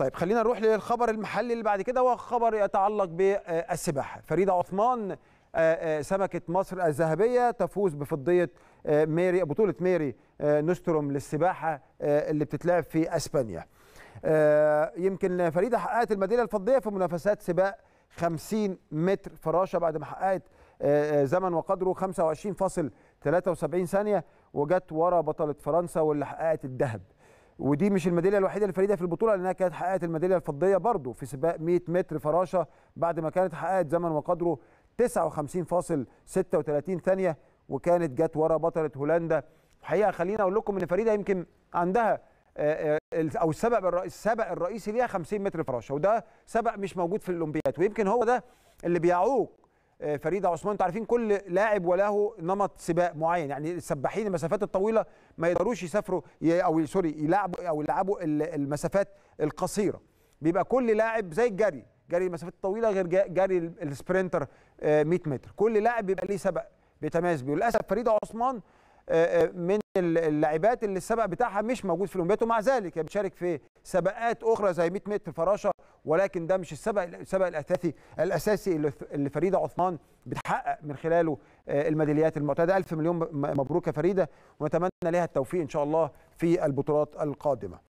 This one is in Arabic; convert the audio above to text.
طيب خلينا نروح للخبر المحلي اللي بعد كده وهو خبر يتعلق بالسباحه فريده عثمان آه، آه، سمكه مصر الذهبيه تفوز بفضيه آه، ميري بطوله ميري نستروم للسباحه اللي بتتلعب في اسبانيا يمكن فريده حققت الميداليه الفضيه في منافسات سباق 50 متر فراشه بعد ما حققت زمن وقدره 25.73 ثانيه وجت ورا بطله فرنسا واللي حققت الذهب ودي مش الميداليه الوحيده الفريده في البطوله لانها كانت حققت الميداليه الفضيه برضه في سباق 100 متر فراشه بعد ما كانت حققت زمن وقدره 59.36 ثانيه وكانت جت ورا بطله هولندا الحقيقه خليني اقول لكم ان فريده يمكن عندها آه، آه، او السبق السبق الرئيسي ليها 50 متر فراشه وده سبق مش موجود في الاولمبياد ويمكن هو ده اللي بيعوق فريده عثمان انتوا عارفين كل لاعب وله نمط سباق معين يعني السباحين المسافات الطويله ما يقدروش يسافروا او سوري يلعبوا او يلعبوا المسافات القصيره بيبقى كل لاعب زي الجري جري المسافات الطويله غير جري السبرنتر 100 آه، متر كل لاعب بيبقى ليه سبق بيتميز بيه وللأسف فريده عثمان آه، آه، من اللاعبات اللي السبق بتاعها مش موجود في الأولمبيات ومع ذلك هي يعني بتشارك في سباقات اخرى زي 100 متر فراشه ولكن ده مش السبق السبق الاساسي الاساسي اللي فريده عثمان بتحقق من خلاله آه، الميداليات المعتاده الف مليون مبروك يا فريده ونتمنى لها التوفيق ان شاء الله في البطولات القادمه